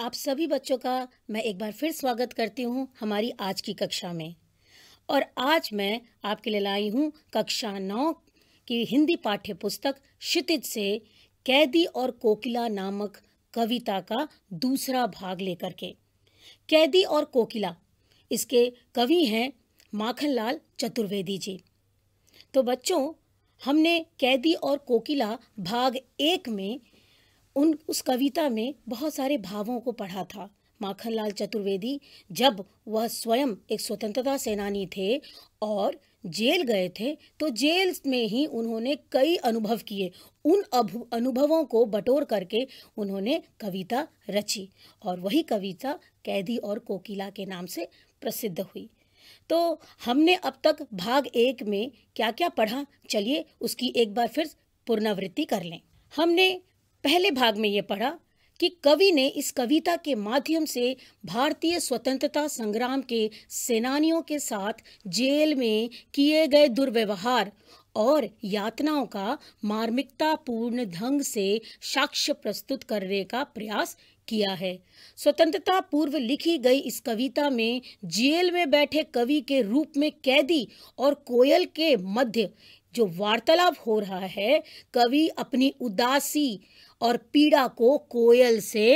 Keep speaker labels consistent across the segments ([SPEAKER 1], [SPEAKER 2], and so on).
[SPEAKER 1] आप सभी बच्चों का मैं एक बार फिर स्वागत करती हूँ हमारी आज की कक्षा में और आज मैं आपके लिए लाई हूँ कक्षा नौ की हिंदी पाठ्य पुस्तक क्षितिज से कैदी और कोकिला नामक कविता का दूसरा भाग लेकर के कैदी और कोकिला इसके कवि हैं माखनलाल चतुर्वेदी जी तो बच्चों हमने कैदी और कोकिला भाग एक में उन उस कविता में बहुत सारे भावों को पढ़ा था माखनलाल चतुर्वेदी जब वह स्वयं एक स्वतंत्रता सेनानी थे और जेल गए थे तो जेल में ही उन्होंने कई अनुभव किए उन अनुभवों को बटोर करके उन्होंने कविता रची और वही कविता कैदी और कोकिला के नाम से प्रसिद्ध हुई तो हमने अब तक भाग एक में क्या क्या पढ़ा चलिए उसकी एक बार फिर पुनरावृत्ति कर लें हमने पहले भाग में ये पढ़ा कि कवि ने इस कविता के माध्यम से भारतीय स्वतंत्रता संग्राम के सेनानियों के साथ जेल में किए गए दुर्व्यवहार और यातनाओं का पूर्ण ढंग से साक्ष्य प्रस्तुत करने का प्रयास किया है स्वतंत्रता पूर्व लिखी गई इस कविता में जेल में बैठे कवि के रूप में कैदी और कोयल के मध्य जो वार्तालाप हो रहा है कवि अपनी उदासी और पीड़ा को कोयल से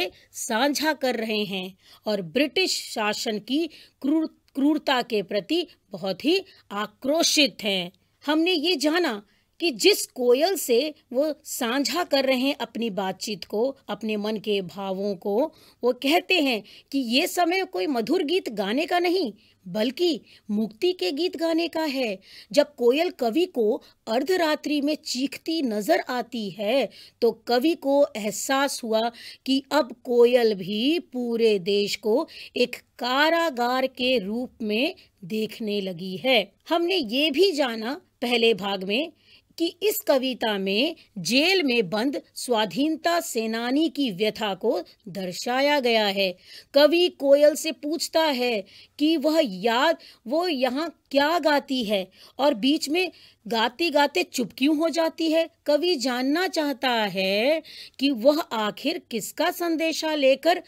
[SPEAKER 1] साझा कर रहे हैं और ब्रिटिश शासन की क्रूर क्रूरता के प्रति बहुत ही आक्रोशित हैं हमने ये जाना कि जिस कोयल से वो साझा कर रहे हैं अपनी बातचीत को अपने मन के भावों को वो कहते हैं कि ये समय कोई मधुर गीत गाने का नहीं बल्कि मुक्ति के गीत गाने का है जब कोयल कवि को अर्धरात्रि में चीखती नजर आती है तो कवि को एहसास हुआ कि अब कोयल भी पूरे देश को एक कारागार के रूप में देखने लगी है हमने ये भी जाना पहले भाग में कि इस कविता में जेल में बंद स्वाधीनता सेनानी की व्यथा को दर्शाया गया है कवि कोयल से पूछता है कि वह याद वो यहाँ क्या गाती है और बीच में गाते गाते चुप क्यों हो जाती है कवि जानना चाहता है कि वह आखिर किसका संदेशा लेकर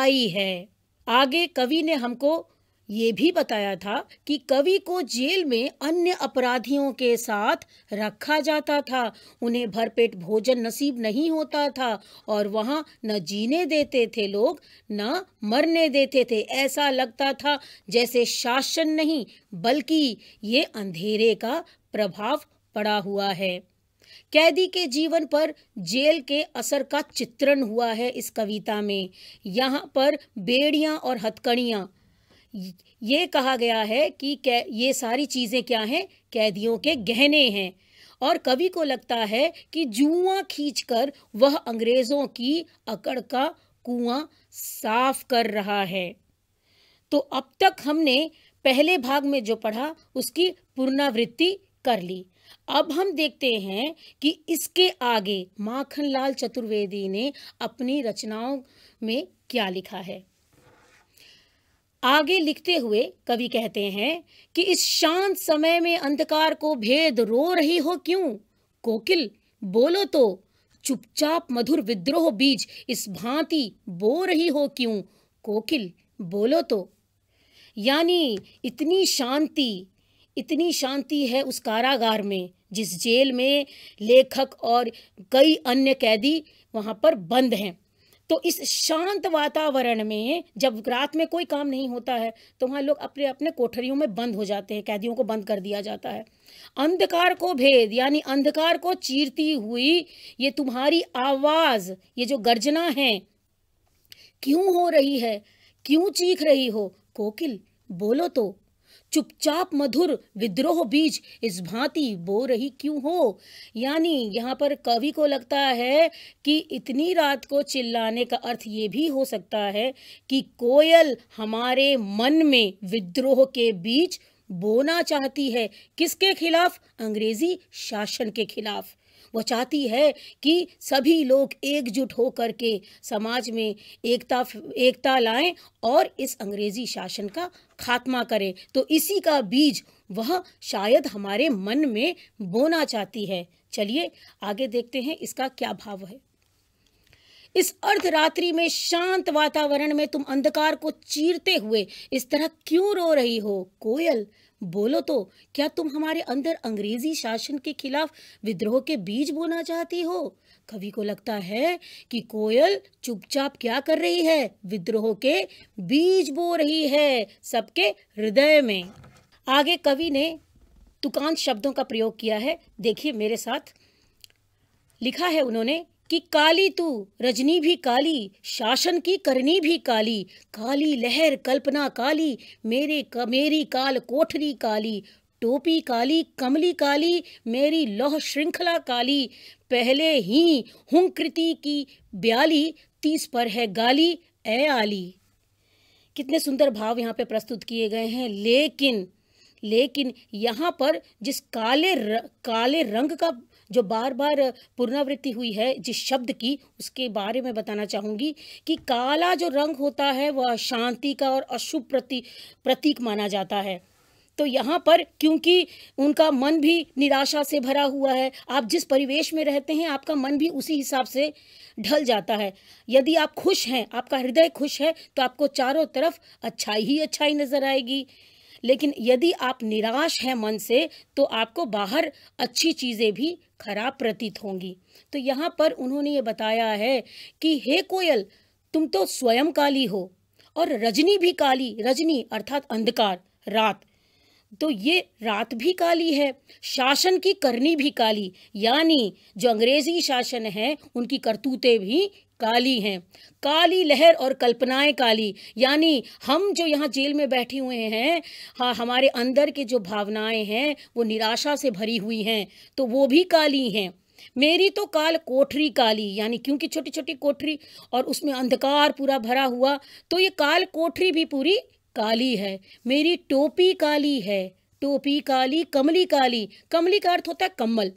[SPEAKER 1] आई है आगे कवि ने हमको ये भी बताया था कि कवि को जेल में अन्य अपराधियों के साथ रखा जाता था उन्हें भरपेट भोजन नसीब नहीं होता था और वहाँ न जीने देते थे लोग न मरने देते थे ऐसा लगता था जैसे शासन नहीं बल्कि ये अंधेरे का प्रभाव पड़ा हुआ है कैदी के जीवन पर जेल के असर का चित्रण हुआ है इस कविता में यहाँ पर बेड़ियाँ और हथकड़ियाँ ये कहा गया है कि ये सारी चीज़ें क्या हैं कैदियों के गहने हैं और कवि को लगता है कि जुआ खींचकर वह अंग्रेज़ों की अकड़ का कुआं साफ कर रहा है तो अब तक हमने पहले भाग में जो पढ़ा उसकी पुनरावृत्ति कर ली अब हम देखते हैं कि इसके आगे माखनलाल चतुर्वेदी ने अपनी रचनाओं में क्या लिखा है आगे लिखते हुए कवि कहते हैं कि इस शांत समय में अंधकार को भेद रो रही हो क्यों कोकिल बोलो तो चुपचाप मधुर विद्रोह बीज इस भांति बो रही हो क्यों कोकिल बोलो तो यानी इतनी शांति इतनी शांति है उस कारागार में जिस जेल में लेखक और कई अन्य कैदी वहाँ पर बंद हैं तो इस शांत वातावरण में जब रात में कोई काम नहीं होता है तो वहाँ लोग अपने अपने कोठरियों में बंद हो जाते हैं कैदियों को बंद कर दिया जाता है अंधकार को भेद यानी अंधकार को चीरती हुई ये तुम्हारी आवाज़ ये जो गर्जना है क्यों हो रही है क्यों चीख रही हो कोकिल बोलो तो चुपचाप मधुर विद्रोह बीज इस भांति बो रही क्यों हो यानी यहाँ पर कवि को लगता है कि इतनी रात को चिल्लाने का अर्थ ये भी हो सकता है कि कोयल हमारे मन में विद्रोह के बीज बोना चाहती है किसके खिलाफ अंग्रेजी शासन के खिलाफ वह चाहती है कि सभी लोग एकजुट होकर के समाज में एकता एकता लाएं और इस अंग्रेज़ी शासन का खात्मा करें तो इसी का बीज वह शायद हमारे मन में बोना चाहती है चलिए आगे देखते हैं इसका क्या भाव है इस अर्धरात्रि में शांत वातावरण में तुम अंधकार को चीरते हुए इस तरह क्यों रो रही हो कोयल बोलो तो क्या तुम हमारे अंदर अंग्रेजी शासन के खिलाफ विद्रोह के बीज बोना चाहती हो कवि को लगता है कि कोयल चुपचाप क्या कर रही है विद्रोह के बीज बो रही है सबके हृदय में आगे कवि ने तुकान शब्दों का प्रयोग किया है देखिए मेरे साथ लिखा है उन्होंने कि काली तू रजनी भी काली शासन की करनी भी काली काली लहर कल्पना काली मेरे क, मेरी काल कोठरी काली टोपी काली कमली काली मेरी लौह श्रृंखला काली पहले ही हुंकृति की ब्याली तीस पर है गाली ए आली कितने सुंदर भाव यहाँ पे प्रस्तुत किए गए हैं लेकिन लेकिन यहाँ पर जिस काले र, काले रंग का जो बार बार पुनरावृत्ति हुई है जिस शब्द की उसके बारे में बताना चाहूँगी कि काला जो रंग होता है वह शांति का और अशुभ प्रति प्रतीक माना जाता है तो यहाँ पर क्योंकि उनका मन भी निराशा से भरा हुआ है आप जिस परिवेश में रहते हैं आपका मन भी उसी हिसाब से ढल जाता है यदि आप खुश हैं आपका हृदय खुश है तो आपको चारों तरफ अच्छाई ही अच्छाई नज़र आएगी लेकिन यदि आप निराश हैं मन से तो आपको बाहर अच्छी चीज़ें भी खराब प्रतीत होंगी तो यहाँ पर उन्होंने ये बताया है कि हे कोयल तुम तो स्वयं काली हो और रजनी भी काली रजनी अर्थात अंधकार रात तो ये रात भी काली है शासन की करनी भी काली यानी जो अंग्रेजी शासन है उनकी करतूतें भी काली हैं काली लहर और कल्पनाएं काली यानी हम जो यहाँ जेल में बैठे हुए हैं हाँ हमारे अंदर के जो भावनाएं हैं वो निराशा से भरी हुई हैं तो वो भी काली हैं मेरी तो काल कोठरी काली यानी क्योंकि छोटी छोटी कोठरी और उसमें अंधकार पूरा भरा हुआ तो ये काल कोठरी भी पूरी काली है मेरी टोपी काली है टोपी काली कमली काली कमली का अर्थ होता है कम्बल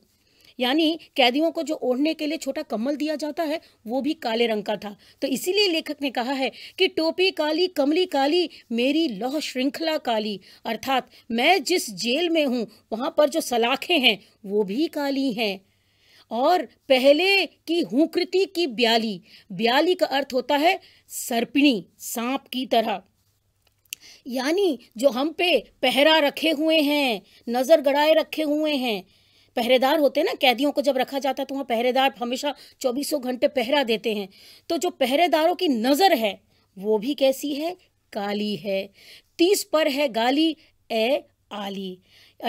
[SPEAKER 1] यानी कैदियों को जो ओढ़ने के लिए छोटा कम्बल दिया जाता है वो भी काले रंग का था तो इसीलिए लेखक ने कहा है कि टोपी काली कमली काली मेरी लौह श्रृंखला काली अर्थात मैं जिस जेल में हूँ वहाँ पर जो सलाखें हैं वो भी काली हैं और पहले की हुकृति की ब्याली ब्याली का अर्थ होता है सर्पिणी सांप की तरह यानी जो हम पे पहरा रखे हुए हैं नज़र गड़ाए रखे हुए हैं पहरेदार होते हैं ना कैदियों को जब रखा जाता है तो वहाँ पहरेदार हमेशा चौबीसों घंटे पहरा देते हैं तो जो पहरेदारों की नज़र है वो भी कैसी है काली है तीस पर है गाली ए आली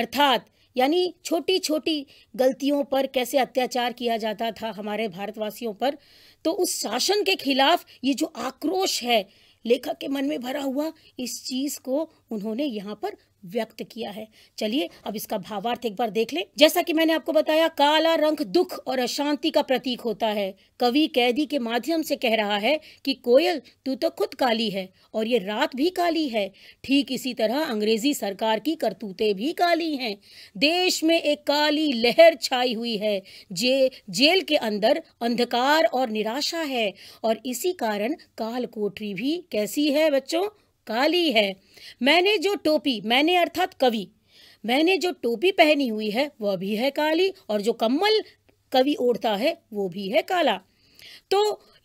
[SPEAKER 1] अर्थात यानी छोटी छोटी गलतियों पर कैसे अत्याचार किया जाता था हमारे भारतवासियों पर तो उस शासन के खिलाफ ये जो आक्रोश है लेखक के मन में भरा हुआ इस चीज़ को उन्होंने यहाँ पर व्यक्त किया है चलिए अब इसका भावार्थ एक बार देख ले जैसा कि मैंने आपको बताया काला रंग दुख और अशांति का प्रतीक होता है कवि कैदी के माध्यम से कह रहा है कि कोयल तू तो खुद काली है और ये रात भी काली है ठीक इसी तरह अंग्रेजी सरकार की करतूतें भी काली हैं देश में एक काली लहर छाई हुई है जे जेल के अंदर अंधकार और निराशा है और इसी कारण काल कोठरी भी कैसी है बच्चों काली है मैंने जो टोपी मैंने अर्थात कवि मैंने जो टोपी पहनी हुई है वह भी है काली और जो कम्बल कवि ओढ़ता है वो भी है काला तो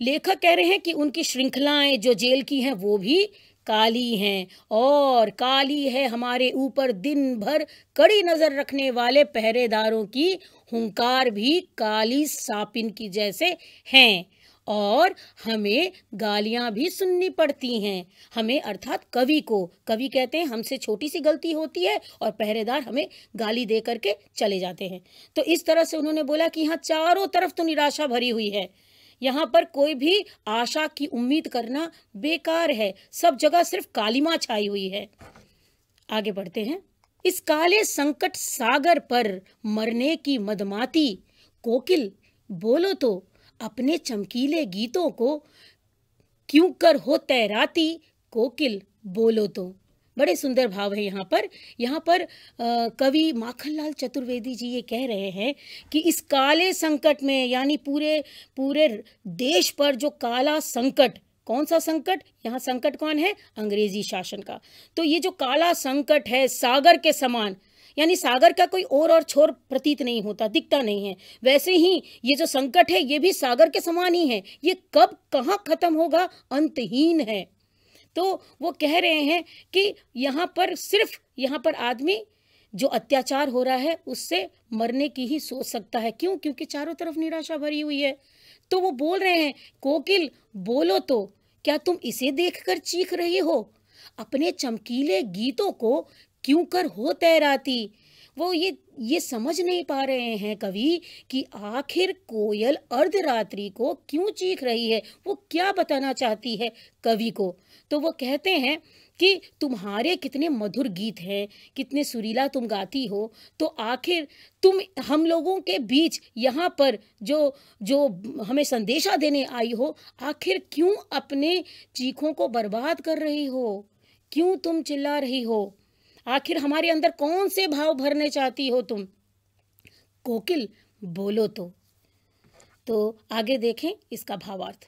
[SPEAKER 1] लेखक कह रहे हैं कि उनकी श्रृंखलाएं जो जेल की हैं वो भी काली हैं और काली है हमारे ऊपर दिन भर कड़ी नजर रखने वाले पहरेदारों की हुंकार भी काली सापिन की जैसे हैं और हमें गालियाँ भी सुननी पड़ती हैं हमें अर्थात कवि को कवि कहते हैं हमसे छोटी सी गलती होती है और पहरेदार हमें गाली दे करके चले जाते हैं तो इस तरह से उन्होंने बोला कि यहाँ चारों तरफ तो निराशा भरी हुई है यहाँ पर कोई भी आशा की उम्मीद करना बेकार है सब जगह सिर्फ कालीमा छाई हुई है आगे बढ़ते हैं इस काले संकट सागर पर मरने की मदमाती कोकिल बोलो तो अपने चमकीले गीतों को क्यों कर हो तैराती कोकिल बोलो तो बड़े सुंदर भाव है यहाँ पर यहाँ पर कवि माखनलाल चतुर्वेदी जी ये कह रहे हैं कि इस काले संकट में यानी पूरे पूरे देश पर जो काला संकट कौन सा संकट यहाँ संकट कौन है अंग्रेजी शासन का तो ये जो काला संकट है सागर के समान यानी सागर का कोई और और छोर प्रतीत नहीं होता दिखता नहीं है वैसे ही ये जो संकट है ये भी सागर के समान ही है ये कब कहाँ खत्म होगा अंतहीन है तो वो कह रहे हैं कि यहाँ पर सिर्फ यहाँ पर आदमी जो अत्याचार हो रहा है उससे मरने की ही सोच सकता है क्यों क्योंकि चारों तरफ निराशा भरी हुई है तो वो बोल रहे हैं कोकिल बोलो तो क्या तुम इसे देखकर चीख रही हो अपने चमकीले गीतों को क्यों कर हो तैराती वो ये ये समझ नहीं पा रहे हैं कवि कि आखिर कोयल अर्धरात्रि को क्यों चीख रही है वो क्या बताना चाहती है कवि को तो वो कहते हैं कि तुम्हारे कितने मधुर गीत हैं कितने सुरीला तुम गाती हो तो आखिर तुम हम लोगों के बीच यहाँ पर जो जो हमें संदेशा देने आई हो आखिर क्यों अपने चीखों को बर्बाद कर रही हो क्यों तुम चिल्ला रही हो आखिर हमारे अंदर कौन से भाव भरने चाहती हो तुम कोकिल बोलो तो तो आगे देखें इसका भावार्थ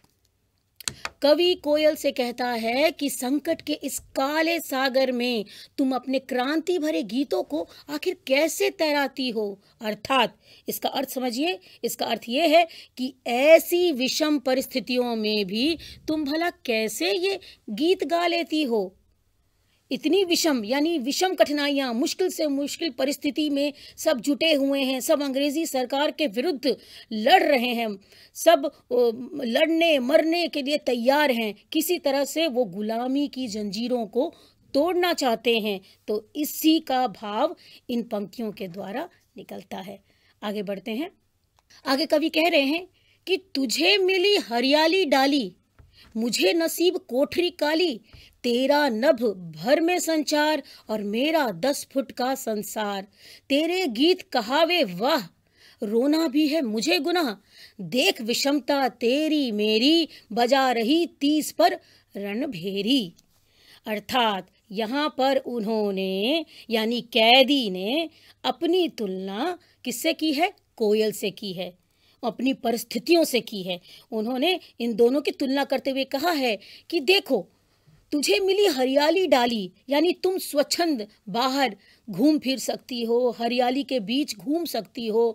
[SPEAKER 1] कवि कोयल से कहता है कि संकट के इस काले सागर में तुम अपने क्रांति भरे गीतों को आखिर कैसे तैराती हो अर्थात इसका अर्थ समझिए इसका अर्थ ये है कि ऐसी विषम परिस्थितियों में भी तुम भला कैसे ये गीत गा लेती हो इतनी विषम यानी विषम कठिनाइयां मुश्किल से मुश्किल परिस्थिति में सब जुटे हुए हैं सब अंग्रेज़ी सरकार के विरुद्ध लड़ रहे हैं सब लड़ने मरने के लिए तैयार हैं किसी तरह से वो गुलामी की जंजीरों को तोड़ना चाहते हैं तो इसी का भाव इन पंक्तियों के द्वारा निकलता है आगे बढ़ते हैं आगे कवि कह रहे हैं कि तुझे मिली हरियाली डाली मुझे नसीब कोठरी काली तेरा नभ भर में संचार और मेरा दस फुट का संसार तेरे गीत कहावे वाह रोना भी है मुझे गुनाह देख विषमता तेरी मेरी बजा रही तीस पर रणभेरी अर्थात यहाँ पर उन्होंने यानी कैदी ने अपनी तुलना किससे की है कोयल से की है अपनी परिस्थितियों से की है उन्होंने इन दोनों की तुलना करते हुए कहा है कि देखो तुझे मिली हरियाली डाली यानी तुम स्वच्छंद बाहर घूम फिर सकती हो हरियाली के बीच घूम सकती हो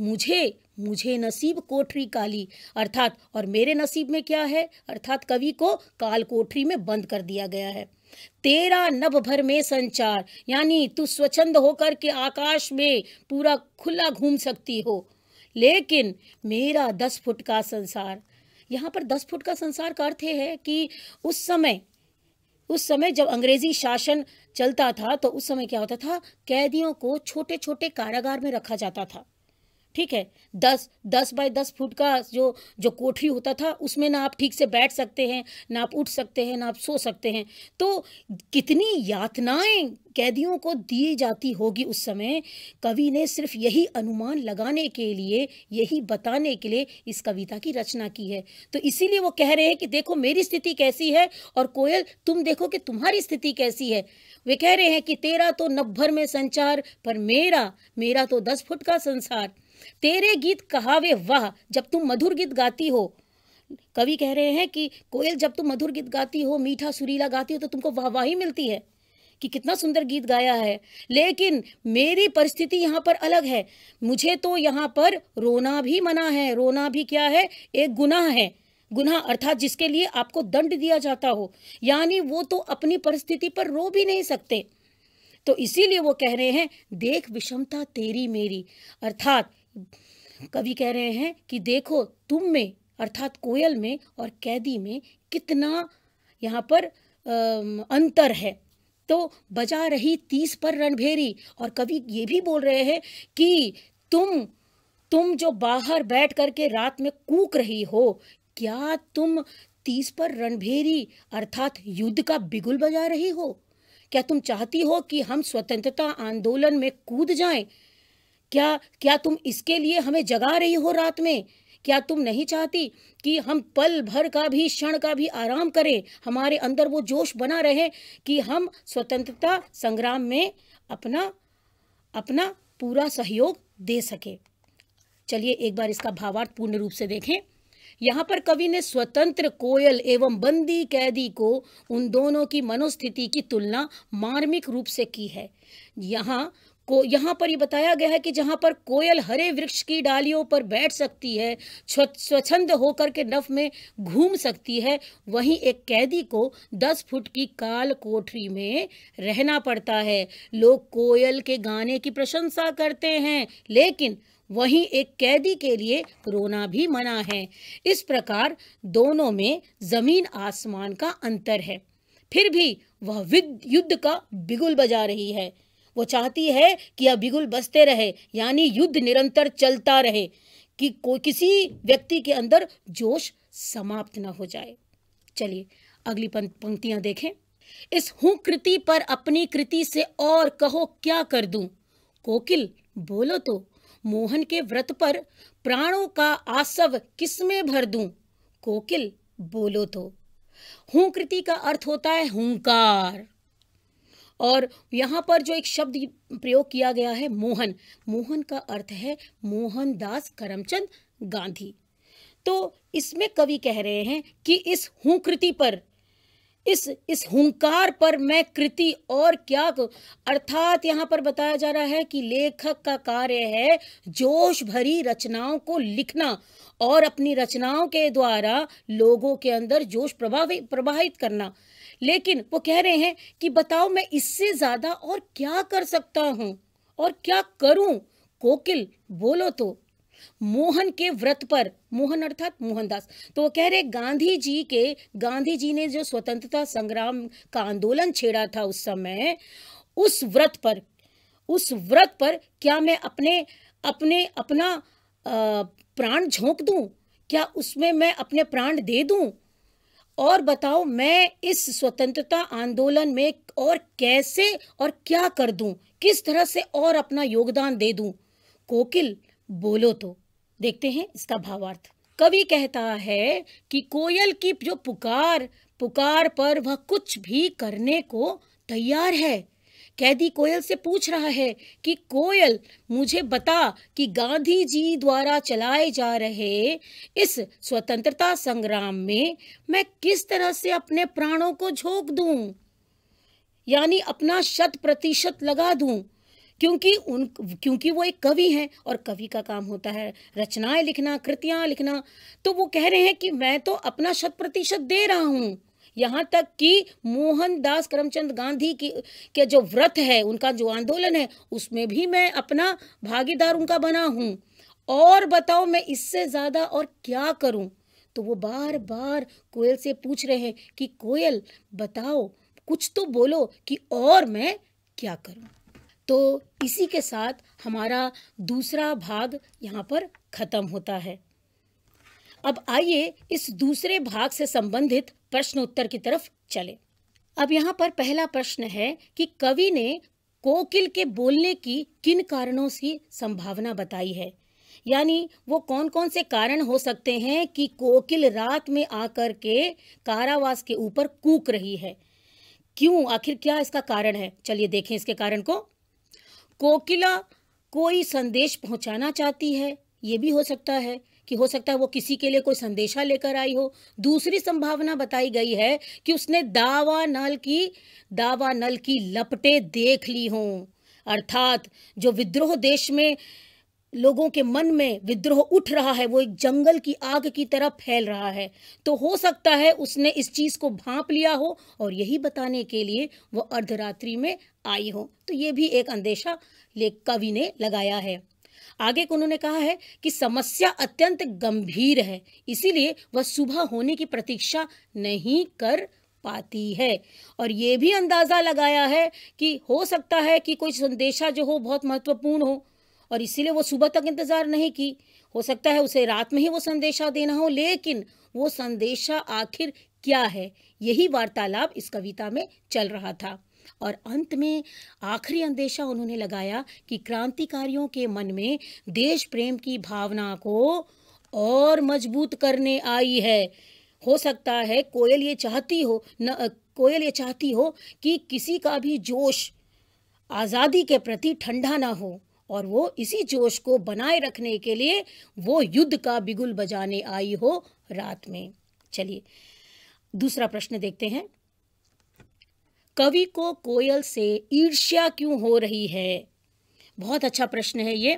[SPEAKER 1] मुझे मुझे नसीब कोठरी काली अर्थात और मेरे नसीब में क्या है अर्थात कवि को काल कोठरी में बंद कर दिया गया है तेरा नभ भर में संचार यानी तू स्वच्छंद होकर के आकाश में पूरा खुला घूम सकती हो लेकिन मेरा दस फुट का संसार यहाँ पर दस फुट का संसार का अर्थ है कि उस समय उस समय जब अंग्रेजी शासन चलता था तो उस समय क्या होता था कैदियों को छोटे छोटे कारागार में रखा जाता था ठीक है दस दस बाय दस फुट का जो जो कोठरी होता था उसमें ना आप ठीक से बैठ सकते हैं ना आप उठ सकते हैं ना आप सो सकते हैं तो कितनी यातनाएं कैदियों को दी जाती होगी उस समय कवि ने सिर्फ यही अनुमान लगाने के लिए यही बताने के लिए इस कविता की रचना की है तो इसीलिए वो कह रहे हैं कि देखो मेरी स्थिति कैसी है और कोयल तुम देखो कि तुम्हारी स्थिति कैसी है वे कह रहे हैं कि तेरा तो नभर में संचार पर मेरा मेरा तो दस फुट का संसार तेरे गीत कहावे वाह जब तुम मधुर गीत गाती हो कवि कह रहे हैं कि कोयल जब तुम मधुर गीत गाती हो मीठा सुरीला गाती हो तो तुमको वाहवाही मिलती है कि कितना सुंदर गीत गाया है लेकिन मेरी परिस्थिति यहाँ पर अलग है मुझे तो यहाँ पर रोना भी मना है रोना भी क्या है एक गुनाह है गुनाह अर्थात जिसके लिए आपको दंड दिया जाता हो यानी वो तो अपनी परिस्थिति पर रो भी नहीं सकते तो इसीलिए वो कह रहे हैं देख विषमता तेरी मेरी अर्थात कवि कह रहे हैं कि देखो तुम में अर्थात कोयल में और कैदी में कितना यहाँ पर अंतर है तो बजा रही तीस पर रणभेरी और कवि ये भी बोल रहे हैं कि तुम तुम जो बाहर बैठ करके रात में कूक रही हो क्या तुम तीस पर रणभेरी अर्थात युद्ध का बिगुल बजा रही हो क्या तुम चाहती हो कि हम स्वतंत्रता आंदोलन में कूद जाएं क्या क्या तुम इसके लिए हमें जगा रही हो रात में क्या तुम नहीं चाहती कि हम पल भर का भी क्षण का भी आराम करें हमारे अंदर वो जोश बना रहे कि हम स्वतंत्रता संग्राम में अपना अपना पूरा सहयोग दे सके चलिए एक बार इसका भावार्थ पूर्ण रूप से देखें यहाँ पर कवि ने स्वतंत्र कोयल एवं बंदी कैदी को उन दोनों की मनोस्थिति की तुलना मार्मिक रूप से की है यहाँ को यहाँ पर ये बताया गया है कि जहाँ पर कोयल हरे वृक्ष की डालियों पर बैठ सकती है स्वच्छंद होकर के नफ में घूम सकती है वहीं एक कैदी को दस फुट की काल कोठरी में रहना पड़ता है लोग कोयल के गाने की प्रशंसा करते हैं लेकिन वहीं एक कैदी के लिए रोना भी मना है इस प्रकार दोनों में ज़मीन आसमान का अंतर है फिर भी वह युद्ध का बिगुल बजा रही है वो चाहती है कि यह बिगुल बसते रहे यानी युद्ध निरंतर चलता रहे कि कोई किसी व्यक्ति के अंदर जोश समाप्त न हो जाए चलिए अगली पंक्तियां देखें इस हूं कृति पर अपनी कृति से और कहो क्या कर दूं कोकिल बोलो तो मोहन के व्रत पर प्राणों का आसव किसमें भर दूं कोकिल बोलो तो हूं कृति का अर्थ होता है हूंकार और यहाँ पर जो एक शब्द प्रयोग किया गया है मोहन मोहन का अर्थ है मोहनदास करमचंद गांधी तो इसमें कवि कह रहे हैं कि इस हुकृति पर इस इस हुंकार पर मैं कृति और क्या अर्थात यहाँ पर बताया जा रहा है कि लेखक का कार्य है जोश भरी रचनाओं को लिखना और अपनी रचनाओं के द्वारा लोगों के अंदर जोश प्रभावित प्रभावित करना लेकिन वो कह रहे हैं कि बताओ मैं इससे ज़्यादा और क्या कर सकता हूँ और क्या करूं कोकिल बोलो तो मोहन के व्रत पर मोहन अर्थात मोहनदास तो वो कह रहे गांधी जी के गांधी जी ने जो स्वतंत्रता संग्राम का आंदोलन छेड़ा था उस समय उस व्रत पर उस व्रत पर क्या मैं अपने अपने अपना प्राण झोंक दूं क्या उसमें मैं अपने प्राण दे दूं और बताओ मैं इस स्वतंत्रता आंदोलन में और कैसे और क्या कर दूं किस तरह से और अपना योगदान दे दूं कोकिल बोलो तो देखते हैं इसका भावार्थ कवि कहता है कि कोयल की जो पुकार पुकार पर वह कुछ भी करने को तैयार है कैदी कोयल से पूछ रहा है कि कोयल मुझे बता कि गांधी जी द्वारा चलाए जा रहे इस स्वतंत्रता संग्राम में मैं किस तरह से अपने प्राणों को झोंक दूं यानी अपना शत प्रतिशत लगा दूं क्योंकि उन क्योंकि वो एक कवि हैं और कवि का काम होता है रचनाएं लिखना कृतियां लिखना तो वो कह रहे हैं कि मैं तो अपना शत प्रतिशत दे रहा हूँ यहाँ तक कि मोहनदास करमचंद गांधी की के जो व्रत है उनका जो आंदोलन है उसमें भी मैं अपना भागीदार उनका बना हूँ और बताओ मैं इससे ज़्यादा और क्या करूँ तो वो बार बार कोयल से पूछ रहे हैं कि कोयल बताओ कुछ तो बोलो कि और मैं क्या करूँ तो इसी के साथ हमारा दूसरा भाग यहाँ पर ख़त्म होता है अब आइए इस दूसरे भाग से संबंधित प्रश्नोत्तर की तरफ चले अब यहाँ पर पहला प्रश्न है कि कवि ने कोकिल के बोलने की किन कारणों से संभावना बताई है यानी वो कौन कौन से कारण हो सकते हैं कि कोकिल रात में आकर के कारावास के ऊपर कूक रही है क्यों आखिर क्या इसका कारण है चलिए देखें इसके कारण को कोकिला कोई संदेश पहुंचाना चाहती है ये भी हो सकता है कि हो सकता है वो किसी के लिए कोई संदेशा लेकर आई हो दूसरी संभावना बताई गई है कि उसने दावा नल की दावा नल की लपटे देख ली हों अर्थात जो विद्रोह देश में लोगों के मन में विद्रोह उठ रहा है वो एक जंगल की आग की तरह फैल रहा है तो हो सकता है उसने इस चीज़ को भांप लिया हो और यही बताने के लिए वो अर्धरात्रि में आई हो तो ये भी एक अंदेशा ले कवि ने लगाया है आगे उन्होंने कहा है कि समस्या अत्यंत गंभीर है इसीलिए वह सुबह होने की प्रतीक्षा नहीं कर पाती है और ये भी अंदाज़ा लगाया है कि हो सकता है कि कोई संदेशा जो हो बहुत महत्वपूर्ण हो और इसीलिए वो सुबह तक इंतज़ार नहीं की हो सकता है उसे रात में ही वो संदेशा देना हो लेकिन वो संदेशा आखिर क्या है यही वार्तालाप इस कविता में चल रहा था और अंत में आखिरी अंदेशा उन्होंने लगाया कि क्रांतिकारियों के मन में देश प्रेम की भावना को और मजबूत करने आई है हो सकता है कोयल ये चाहती हो न कोयल ये चाहती हो कि किसी का भी जोश आज़ादी के प्रति ठंडा ना हो और वो इसी जोश को बनाए रखने के लिए वो युद्ध का बिगुल बजाने आई हो रात में चलिए दूसरा प्रश्न देखते हैं कवि को कोयल से ईर्ष्या क्यों हो रही है बहुत अच्छा प्रश्न है ये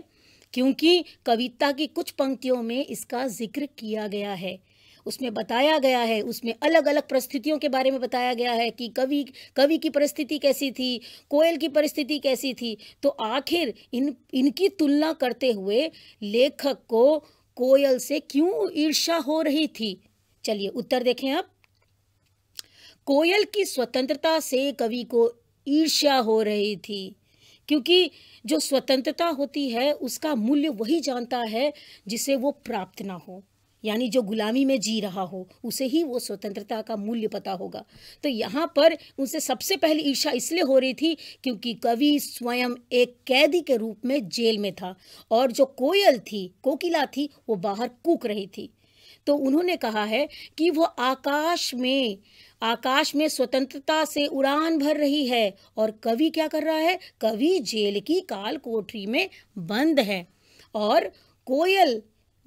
[SPEAKER 1] क्योंकि कविता की कुछ पंक्तियों में इसका जिक्र किया गया है उसमें बताया गया है उसमें अलग अलग परिस्थितियों के बारे में बताया गया है कि कवि कवि की परिस्थिति कैसी थी कोयल की परिस्थिति कैसी थी तो आखिर इन इनकी तुलना करते हुए लेखक को कोयल से क्यों ईर्ष्या हो रही थी चलिए उत्तर देखें आप कोयल की स्वतंत्रता से कवि को ईर्ष्या हो रही थी क्योंकि जो स्वतंत्रता होती है उसका मूल्य वही जानता है जिसे वो प्राप्त ना हो यानी जो गुलामी में जी रहा हो उसे ही वो स्वतंत्रता का मूल्य पता होगा तो यहाँ पर उनसे सबसे पहले ईर्षा इसलिए हो रही थी क्योंकि कवि स्वयं एक कैदी के रूप में जेल में था और जो कोयल थी कोकिला थी वो बाहर कूक रही थी तो उन्होंने कहा है कि वो आकाश में आकाश में स्वतंत्रता से उड़ान भर रही है और कवि क्या कर रहा है कवि जेल की काल कोठरी में बंद है और कोयल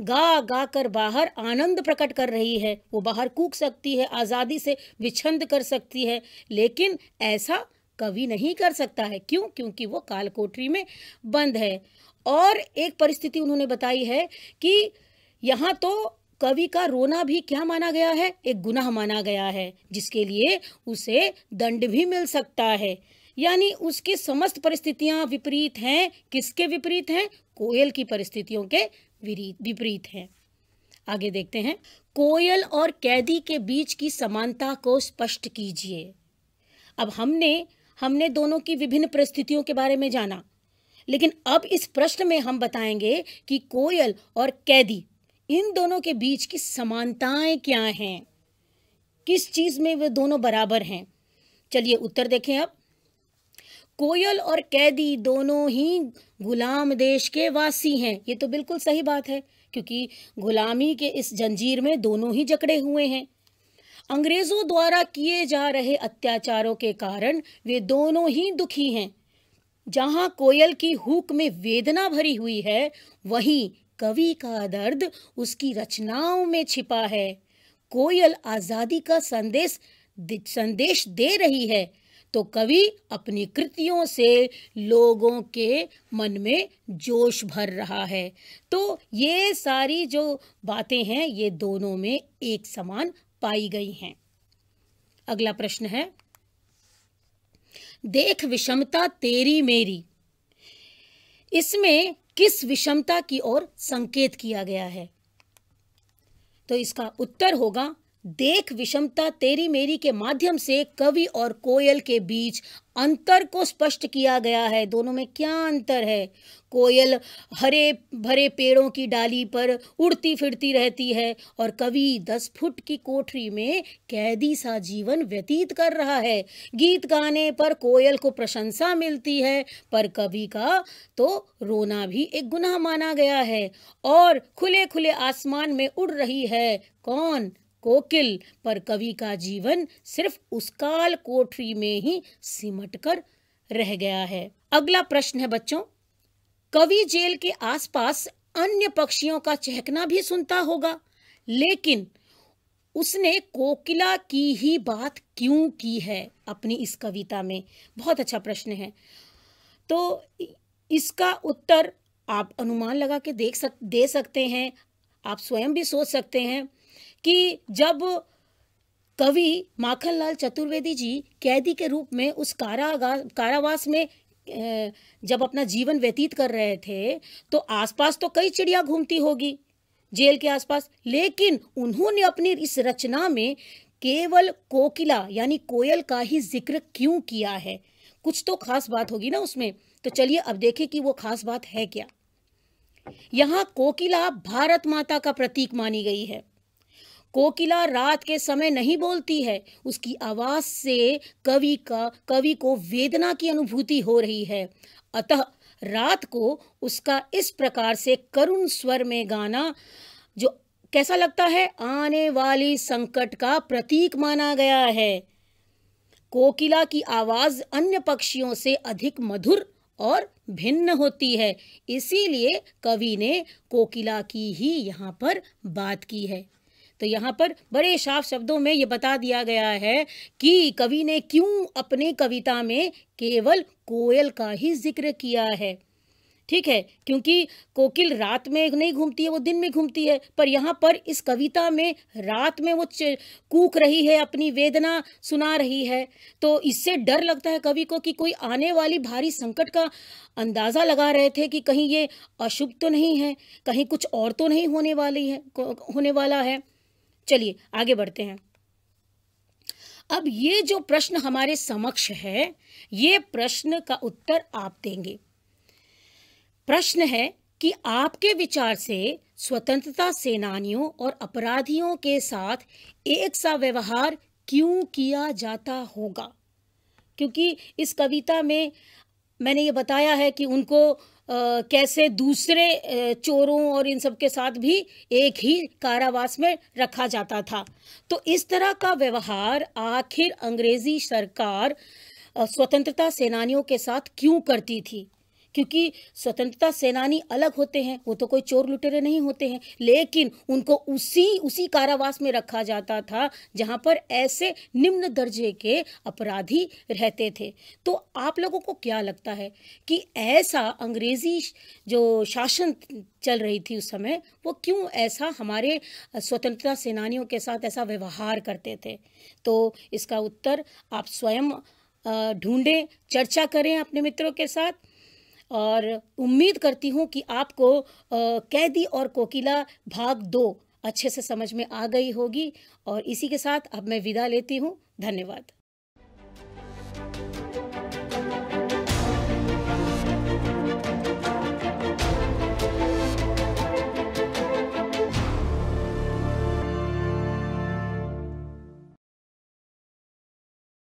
[SPEAKER 1] गा गा कर बाहर आनंद प्रकट कर रही है वो बाहर कूक सकती है आज़ादी से विछंद कर सकती है लेकिन ऐसा कवि नहीं कर सकता है क्यों क्योंकि वो काल कोठरी में बंद है और एक परिस्थिति उन्होंने बताई है कि यहाँ तो कवि का रोना भी क्या माना गया है एक गुनाह माना गया है जिसके लिए उसे दंड भी मिल सकता है यानी उसकी समस्त परिस्थितियां विपरीत हैं किसके विपरीत हैं कोयल की परिस्थितियों के विपरीत हैं आगे देखते हैं कोयल और कैदी के बीच की समानता को स्पष्ट कीजिए अब हमने हमने दोनों की विभिन्न परिस्थितियों के बारे में जाना लेकिन अब इस प्रश्न में हम बताएंगे कि कोयल और कैदी इन दोनों के बीच की समानताएं क्या हैं किस चीज़ में वे दोनों बराबर हैं चलिए उत्तर देखें अब कोयल और कैदी दोनों ही गुलाम देश के वासी हैं ये तो बिल्कुल सही बात है क्योंकि गुलामी के इस जंजीर में दोनों ही जकड़े हुए हैं अंग्रेज़ों द्वारा किए जा रहे अत्याचारों के कारण वे दोनों ही दुखी हैं जहाँ कोयल की हुक में वेदना भरी हुई है वहीं कवि का दर्द उसकी रचनाओं में छिपा है कोयल आज़ादी का संदेश संदेश दे रही है तो कवि अपनी कृतियों से लोगों के मन में जोश भर रहा है तो ये सारी जो बातें हैं ये दोनों में एक समान पाई गई हैं अगला प्रश्न है देख विषमता तेरी मेरी इसमें किस विषमता की ओर संकेत किया गया है तो इसका उत्तर होगा देख विषमता तेरी मेरी के माध्यम से कवि और कोयल के बीच अंतर को स्पष्ट किया गया है दोनों में क्या अंतर है कोयल हरे भरे पेड़ों की डाली पर उड़ती फिरती रहती है और कवि दस फुट की कोठरी में कैदी सा जीवन व्यतीत कर रहा है गीत गाने पर कोयल को प्रशंसा मिलती है पर कवि का तो रोना भी एक गुनाह माना गया है और खुले खुले आसमान में उड़ रही है कौन कोकिल पर कवि का जीवन सिर्फ उस काल कोठरी में ही सिमट कर रह गया है अगला प्रश्न है बच्चों कवि जेल के आसपास अन्य पक्षियों का चहकना भी सुनता होगा लेकिन उसने कोकिला की ही बात क्यों की है अपनी इस कविता में बहुत अच्छा प्रश्न है तो इसका उत्तर आप अनुमान लगा के देख सक दे सकते हैं आप स्वयं भी सोच सकते हैं कि जब कवि माखनलाल चतुर्वेदी जी कैदी के रूप में उस कारागार कारावास में जब अपना जीवन व्यतीत कर रहे थे तो आसपास तो कई चिड़िया घूमती होगी जेल के आसपास लेकिन उन्होंने अपनी इस रचना में केवल कोकिला यानी कोयल का ही जिक्र क्यों किया है कुछ तो खास बात होगी ना उसमें तो चलिए अब देखें कि वो खास बात है क्या यहाँ कोकिला भारत माता का प्रतीक मानी गई है कोकिला रात के समय नहीं बोलती है उसकी आवाज़ से कवि का कवि को वेदना की अनुभूति हो रही है अतः रात को उसका इस प्रकार से करुण स्वर में गाना जो कैसा लगता है आने वाली संकट का प्रतीक माना गया है कोकिला की आवाज़ अन्य पक्षियों से अधिक मधुर और भिन्न होती है इसीलिए कवि ने कोकिला की ही यहाँ पर बात की है तो यहाँ पर बड़े साफ शब्दों में ये बता दिया गया है कि कवि ने क्यों अपने कविता में केवल कोयल का ही जिक्र किया है ठीक है क्योंकि कोकिल रात में नहीं घूमती है वो दिन में घूमती है पर यहाँ पर इस कविता में रात में वो कूक रही है अपनी वेदना सुना रही है तो इससे डर लगता है कवि को कि कोई आने वाली भारी संकट का अंदाज़ा लगा रहे थे कि कहीं ये अशुभ तो नहीं है कहीं कुछ और तो नहीं होने वाली है होने वाला है चलिए आगे बढ़ते हैं अब ये जो प्रश्न हमारे समक्ष है ये प्रश्न का उत्तर आप देंगे प्रश्न है कि आपके विचार से स्वतंत्रता सेनानियों और अपराधियों के साथ एक सा व्यवहार क्यों किया जाता होगा क्योंकि इस कविता में मैंने ये बताया है कि उनको कैसे दूसरे चोरों और इन सब के साथ भी एक ही कारावास में रखा जाता था तो इस तरह का व्यवहार आखिर अंग्रेज़ी सरकार स्वतंत्रता सेनानियों के साथ क्यों करती थी क्योंकि स्वतंत्रता सेनानी अलग होते हैं वो तो कोई चोर लुटेरे नहीं होते हैं लेकिन उनको उसी उसी कारावास में रखा जाता था जहाँ पर ऐसे निम्न दर्जे के अपराधी रहते थे तो आप लोगों को क्या लगता है कि ऐसा अंग्रेज़ी जो शासन चल रही थी उस समय वो क्यों ऐसा हमारे स्वतंत्रता सेनानियों के साथ ऐसा व्यवहार करते थे तो इसका उत्तर आप स्वयं ढूंढें चर्चा करें अपने मित्रों के साथ और उम्मीद करती हूँ कि आपको कैदी और कोकिला भाग दो अच्छे से समझ में आ गई होगी और इसी के साथ अब मैं विदा लेती हूँ धन्यवाद